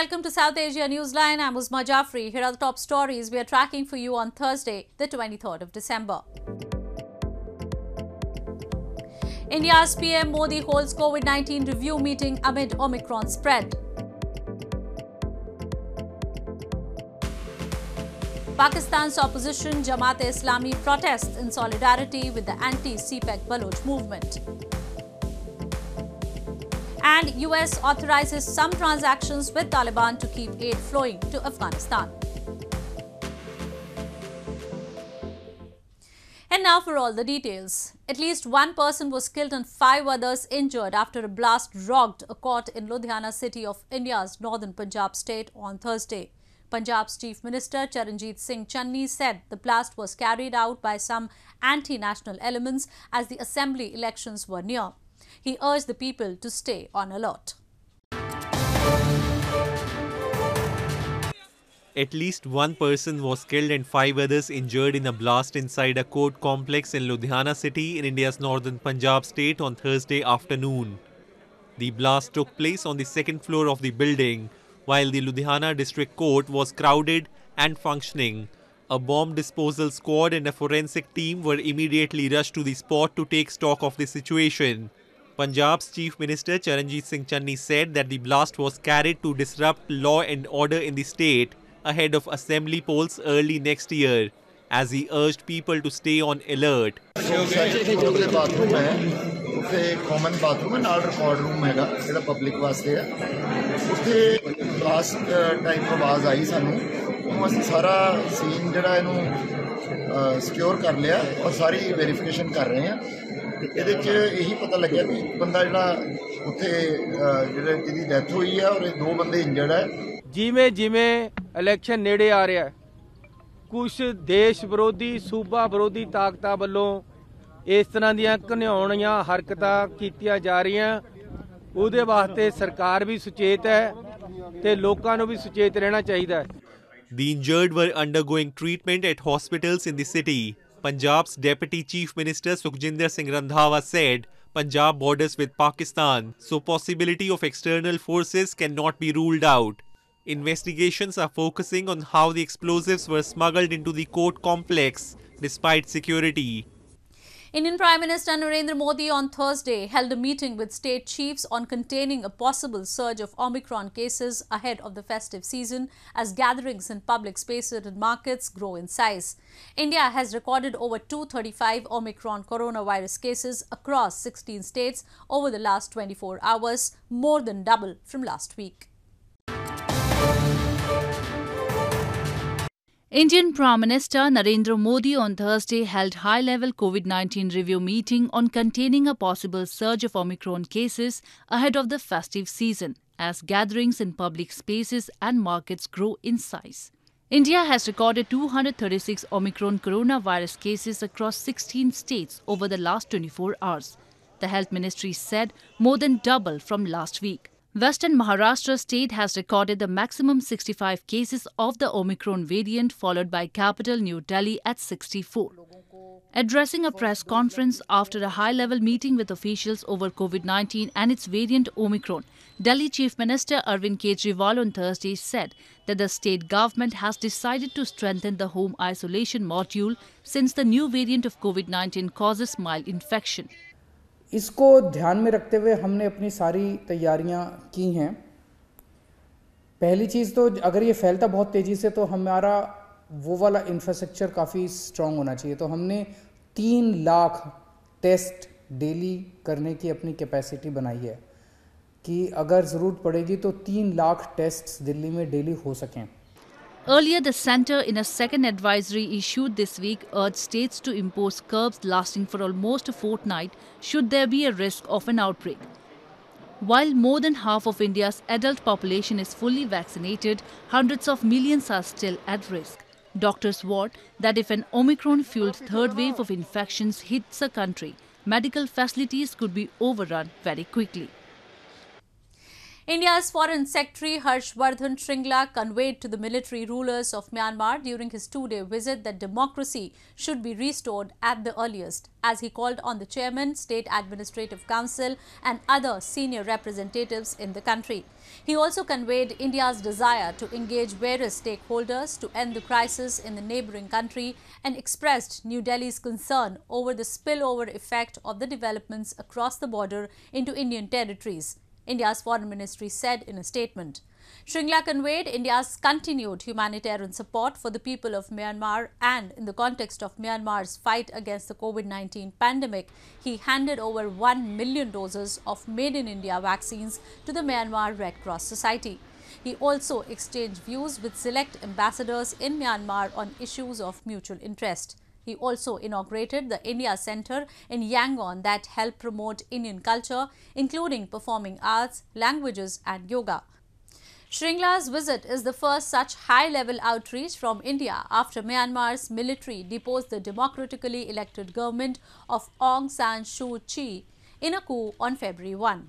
welcome to South Asia Newsline. I'm Uzma Jafri. Here are the top stories we are tracking for you on Thursday, the 23rd of December. India's PM Modi holds COVID-19 review meeting amid Omicron spread. Pakistan's opposition Jamaat-e-Islami protests in solidarity with the anti-CPEC Baloch movement and US authorizes some transactions with Taliban to keep aid flowing to Afghanistan. And now for all the details. At least one person was killed and five others injured after a blast rocked a court in Ludhiana city of India's northern Punjab state on Thursday. Punjab's Chief Minister Charanjit Singh Channi said the blast was carried out by some anti-national elements as the assembly elections were near. He urged the people to stay on alert. At least one person was killed and five others injured in a blast inside a court complex in Ludhiana city in India's northern Punjab state on Thursday afternoon. The blast took place on the second floor of the building, while the Ludhiana district court was crowded and functioning. A bomb disposal squad and a forensic team were immediately rushed to the spot to take stock of the situation. Punjab's Chief Minister Charanjit Singh Channi said that the blast was carried to disrupt law and order in the state ahead of assembly polls early next year, as he urged people to stay on alert. ਉੱਥੇ common bathroom ਹੈ ਨਾਲ record room ਹੈਗਾ ਜਿਹੜਾ public ਵਾਸਤੇ ਹੈ ਉੱਥੇ class type ਆਵਾਜ਼ ਆਈ ਸਾਨੂੰ ਉਹ ਅਸੀਂ ਸਾਰਾ ਸੀਨ ਜਿਹੜਾ ਇਹਨੂੰ ਸਿਕਿਉਰ ਕਰ ਲਿਆ ਔਰ ਸਾਰੀ ਵੈਰੀਫਿਕੇਸ਼ਨ ਕਰ ਰਹੇ ਹਾਂ ਇਹਦੇ 'ਚ ਇਹੀ ਪਤਾ ਲੱਗਿਆ ਵੀ ਬੰਦਾ ਜਿਹੜਾ ਉੱਥੇ ਜਿਹੜੇ ਜਿਹਦੀ ਡੈਥ ਹੋਈ ਹੈ ਔਰ ਇਹ ਦੋ ਬੰਦੇ ਇੰਜਰਡ ਹੈ ਜਿਵੇਂ ਜਿਵੇਂ ਇਲੈਕਸ਼ਨ ਨੇੜੇ ਆ ਰਿਹਾ ਹੈ ਕੁਝ ਦੇਸ਼ ਵਿਰੋਧੀ ਸੂਬਾ ਵਿਰੋਧੀ ਤਾਕਤਾਂ ਵੱਲੋਂ ਇਸ ਤਰ੍ਹਾਂ ਦੀਆਂ ਘਨਿਆਉਣੀਆਂ ਹਰਕਤਾਂ ਕੀਤੀਆਂ ਜਾ ਰਹੀਆਂ ਉਹਦੇ ਵਾਸਤੇ ਸਰਕਾਰ ਵੀ ਸੁਚੇਤ ਹੈ ਤੇ ਲੋਕਾਂ ਨੂੰ ਵੀ ਸੁਚੇਤ ਰਹਿਣਾ ਚਾਹੀਦਾ ਹੈ The injured were undergoing treatment at hospitals in the city. Punjab's Deputy Chief Minister Sukhjinder Singh Randhawa said Punjab borders with Pakistan, so possibility of external forces cannot be ruled out. Investigations are focusing on how the explosives were smuggled into the court complex despite security. Indian Prime Minister Narendra Modi on Thursday held a meeting with state chiefs on containing a possible surge of Omicron cases ahead of the festive season as gatherings in public spaces and markets grow in size. India has recorded over 235 Omicron coronavirus cases across 16 states over the last 24 hours, more than double from last week. Indian Prime Minister Narendra Modi on Thursday held high-level COVID-19 review meeting on containing a possible surge of Omicron cases ahead of the festive season as gatherings in public spaces and markets grow in size. India has recorded 236 Omicron coronavirus cases across 16 states over the last 24 hours. The Health Ministry said more than double from last week. Western Maharashtra state has recorded the maximum 65 cases of the Omicron variant, followed by capital New Delhi at 64. Addressing a press conference after a high level meeting with officials over COVID 19 and its variant Omicron, Delhi Chief Minister Arvind Kejriwal on Thursday said that the state government has decided to strengthen the home isolation module since the new variant of COVID 19 causes mild infection. इसको ध्यान में रखते हुए हमने अपनी सारी तैयारियां की हैं पहली चीज़ तो अगर ये फैलता बहुत तेज़ी से तो हमारा वो वाला इंफ्रास्ट्रक्चर काफ़ी स्ट्रांग होना चाहिए तो हमने तीन लाख टेस्ट डेली करने की अपनी कैपेसिटी बनाई है कि अगर ज़रूरत पड़ेगी तो तीन लाख टेस्ट दिल्ली में डेली हो सकें Earlier, the center, in a second advisory issued this week, urged states to impose curbs lasting for almost a fortnight should there be a risk of an outbreak. While more than half of India's adult population is fully vaccinated, hundreds of millions are still at risk. Doctors warn that if an Omicron fueled third wave of infections hits a country, medical facilities could be overrun very quickly. India's Foreign Secretary Harshvardhan Shringla conveyed to the military rulers of Myanmar during his two-day visit that democracy should be restored at the earliest, as he called on the chairman, State Administrative Council and other senior representatives in the country. He also conveyed India's desire to engage various stakeholders to end the crisis in the neighboring country and expressed New Delhi's concern over the spillover effect of the developments across the border into Indian territories. India's foreign ministry said in a statement. Shringla conveyed India's continued humanitarian support for the people of Myanmar and in the context of Myanmar's fight against the COVID-19 pandemic, he handed over 1 million doses of Made in India vaccines to the Myanmar Red Cross Society. He also exchanged views with select ambassadors in Myanmar on issues of mutual interest. He also inaugurated the India Center in Yangon that helped promote Indian culture, including performing arts, languages and yoga. Shringla's visit is the first such high-level outreach from India after Myanmar's military deposed the democratically elected government of Aung San Suu Kyi in a coup on February 1.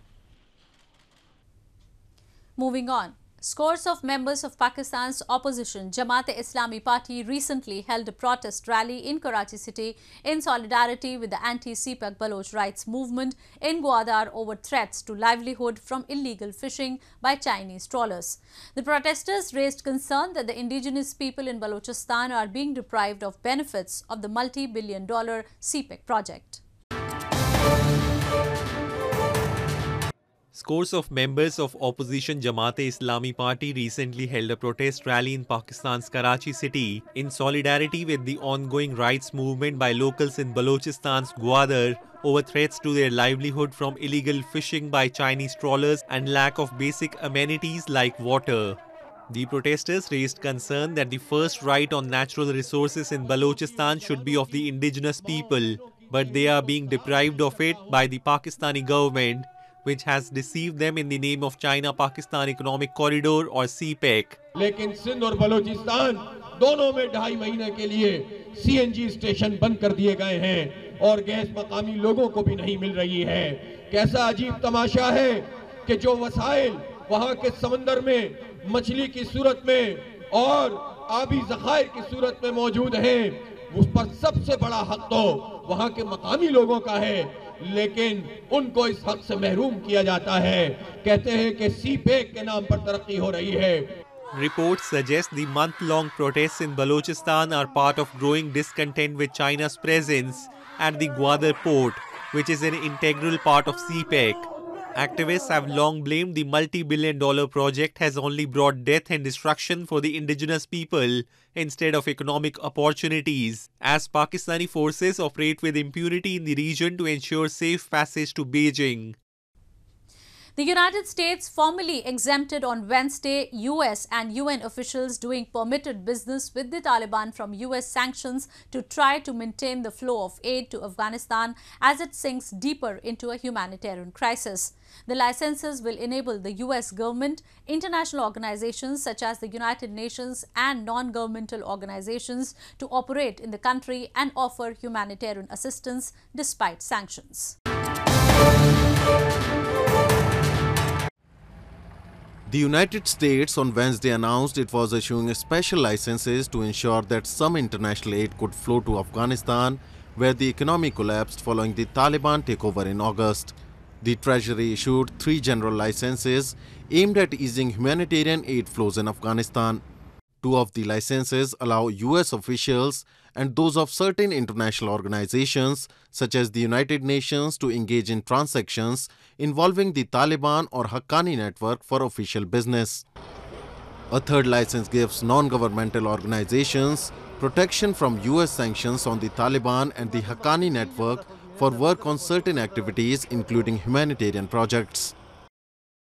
Moving on. Scores of members of Pakistan's opposition Jamaat-e-Islami party recently held a protest rally in Karachi city in solidarity with the anti-Sepak Baloch rights movement in Gwadar over threats to livelihood from illegal fishing by Chinese trawlers. The protesters raised concern that the indigenous people in Balochistan are being deprived of benefits of the multi-billion dollar Sepak project. Scores of members of opposition Jamaat-e-Islami party recently held a protest rally in Pakistan's Karachi city in solidarity with the ongoing rights movement by locals in Balochistan's Gwadar over threats to their livelihood from illegal fishing by Chinese trawlers and lack of basic amenities like water. The protesters raised concern that the first right on natural resources in Balochistan should be of the indigenous people, but they are being deprived of it by the Pakistani government which has deceived them in the name of China Pakistan Economic Corridor or CPEC. E लेकिन सिंध और बलूचिस्तान दोनों में ढाई महीने के लिए CNG station बंद कर दिए गए हैं और गैस मकामी लोगों को भी नहीं मिल रही है कैसा अजीब तमाशा है कि जो वसाइल वहाँ के समंदर में मछली की सूरत में और आबी जखायर की सूरत में मौजूद हैं उस पर सबसे बड़ा हक तो वहाँ के मकामी लोगों का है लेकिन उनको इस हक से महरूम किया जाता है कहते हैं कि सी पैक के नाम पर तरक्की हो रही है Reports suggest the month-long protests in Balochistan are part of growing discontent with China's presence at the Gwadar port, which is an integral part of CPEC. Activists have long blamed the multi billion dollar project has only brought death and destruction for the indigenous people instead of economic opportunities, as Pakistani forces operate with impunity in the region to ensure safe passage to Beijing. The United States formally exempted on Wednesday US and UN officials doing permitted business with the Taliban from US sanctions to try to maintain the flow of aid to Afghanistan as it sinks deeper into a humanitarian crisis. The licenses will enable the US government, international organizations such as the United Nations and non-governmental organizations to operate in the country and offer humanitarian assistance despite sanctions. The United States on Wednesday announced it was issuing special licenses to ensure that some international aid could flow to Afghanistan, where the economy collapsed following the Taliban takeover in August. The Treasury issued three general licenses aimed at easing humanitarian aid flows in Afghanistan. Two of the licenses allow US officials and those of certain international organizations such as the United Nations to engage in transactions involving the Taliban or Haqqani network for official business. A third license gives non-governmental organizations protection from US sanctions on the Taliban and the Haqqani network for work on certain activities including humanitarian projects.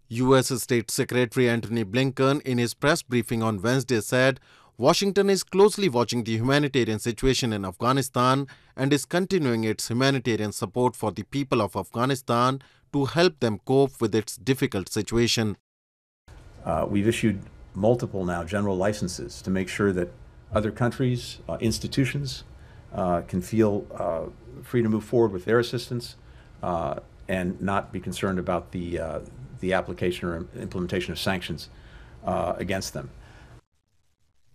U.S. State Secretary Antony Blinken, in his press briefing on Wednesday, said Washington is closely watching the humanitarian situation in Afghanistan and is continuing its humanitarian support for the people of Afghanistan to help them cope with its difficult situation. Uh, we've issued multiple now general licenses to make sure that other countries, uh, institutions, uh, can feel uh, free to move forward with their assistance uh, and not be concerned about the uh, the application or implementation of sanctions uh, against them.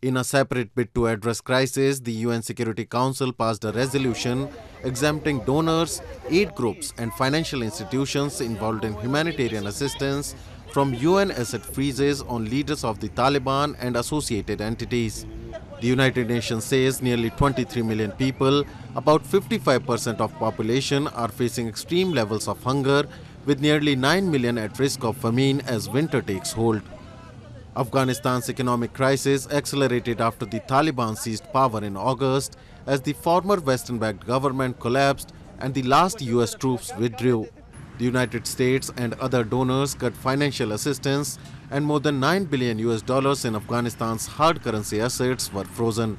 In a separate bid to address crisis, the UN Security Council passed a resolution exempting donors, aid groups and financial institutions involved in humanitarian assistance from UN asset freezes on leaders of the Taliban and associated entities. The United Nations says nearly 23 million people, about 55% of population are facing extreme levels of hunger with nearly 9 million at risk of famine as winter takes hold. Afghanistan's economic crisis accelerated after the Taliban seized power in August as the former Western-backed government collapsed and the last US troops withdrew. The United States and other donors cut financial assistance and more than 9 billion US dollars in Afghanistan's hard currency assets were frozen.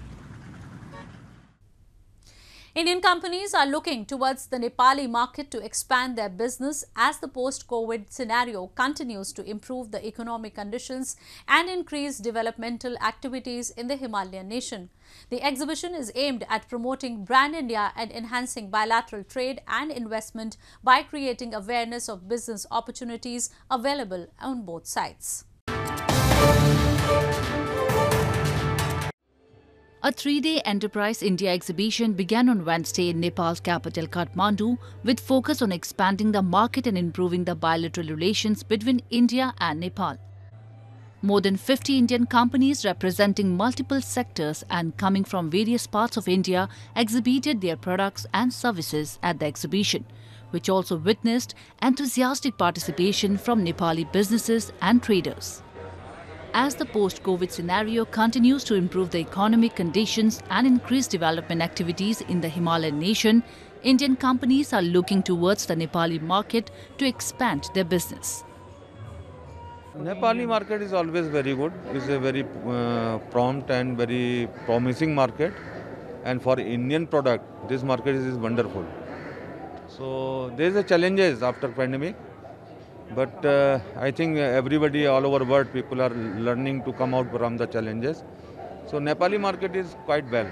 Indian companies are looking towards the Nepali market to expand their business as the post-COVID scenario continues to improve the economic conditions and increase developmental activities in the Himalayan nation. The exhibition is aimed at promoting brand India and enhancing bilateral trade and investment by creating awareness of business opportunities available on both sides. A three-day Enterprise India exhibition began on Wednesday in Nepal's capital Kathmandu with focus on expanding the market and improving the bilateral relations between India and Nepal. More than 50 Indian companies representing multiple sectors and coming from various parts of India exhibited their products and services at the exhibition, which also witnessed enthusiastic participation from Nepali businesses and traders as the post-COVID scenario continues to improve the economic conditions and increase development activities in the Himalayan nation, Indian companies are looking towards the Nepali market to expand their business. Nepali market is always very good. It's a very uh, prompt and very promising market. And for Indian product, this market is wonderful. So there is a challenges after pandemic, but uh, I think everybody all over world, people are learning to come out from the challenges. So Nepali market is quite well.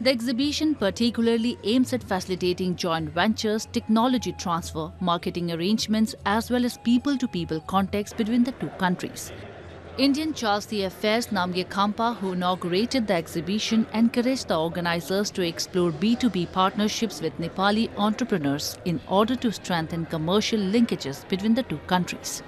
The exhibition particularly aims at facilitating joint ventures, technology transfer, marketing arrangements as well as people-to-people -people contacts between the two countries. Indian Chelsea Affairs Namgye Kampa, who inaugurated the exhibition, encouraged the organizers to explore B2B partnerships with Nepali entrepreneurs in order to strengthen commercial linkages between the two countries.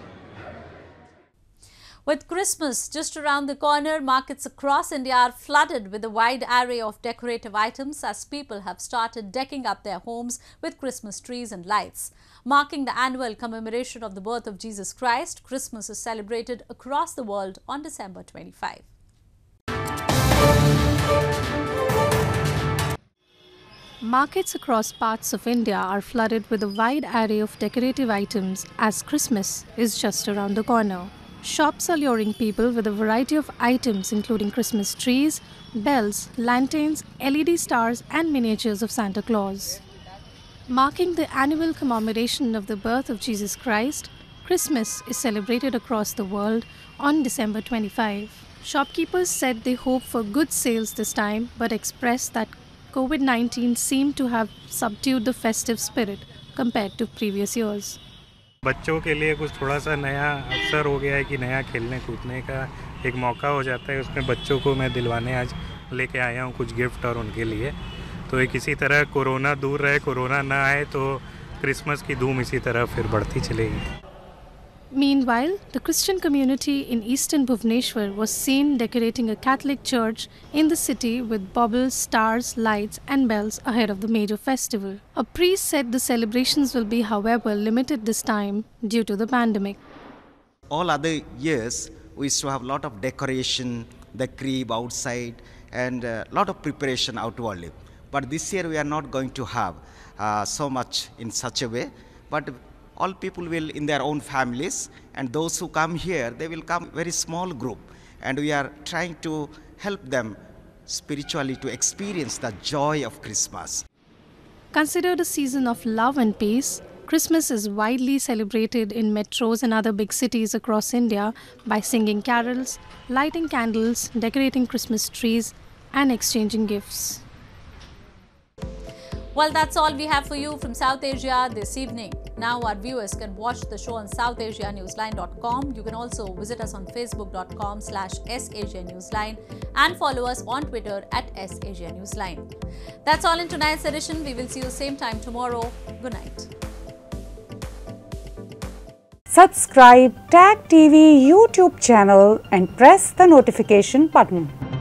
With Christmas just around the corner, markets across India are flooded with a wide array of decorative items as people have started decking up their homes with Christmas trees and lights. Marking the annual commemoration of the birth of Jesus Christ, Christmas is celebrated across the world on December 25. Markets across parts of India are flooded with a wide array of decorative items as Christmas is just around the corner. Shops are luring people with a variety of items including Christmas trees, bells, lanterns, LED stars and miniatures of Santa Claus. Marking the annual commemoration of the birth of Jesus Christ, Christmas is celebrated across the world on December 25. Shopkeepers said they hope for good sales this time but expressed that COVID 19 seemed to have subdued the festive spirit compared to previous years. बच्चों के लिए कुछ थोड़ा सा नया अवसर हो गया है कि नया खेलने कूदने का एक मौका हो जाता है उसमें बच्चों को मैं दिलवाने आज लेके आया हूँ कुछ गिफ्ट और उनके लिए तो एक इसी तरह कोरोना दूर रहे कोरोना ना आए तो क्रिसमस की धूम इसी तरह फिर बढ़ती चलेगी Meanwhile, the Christian community in eastern Bhubaneswar was seen decorating a Catholic church in the city with baubles, stars, lights, and bells ahead of the major festival. A priest said the celebrations will be, however, limited this time due to the pandemic. All other years, we used to have a lot of decoration, the crib outside, and a lot of preparation outwardly. But this year we are not going to have uh, so much in such a way. But all people will in their own families and those who come here, they will come very small group. And we are trying to help them spiritually to experience the joy of Christmas. Considered a season of love and peace, Christmas is widely celebrated in metros and other big cities across India by singing carols, lighting candles, decorating Christmas trees, and exchanging gifts. Well, that's all we have for you from South Asia this evening. Now, our viewers can watch the show on southasianewsline.com. You can also visit us on facebook.com slash newsline and follow us on Twitter at sasianewsline. That's all in tonight's edition. We will see you same time tomorrow. Good night. Subscribe TAG TV YouTube channel and press the notification button.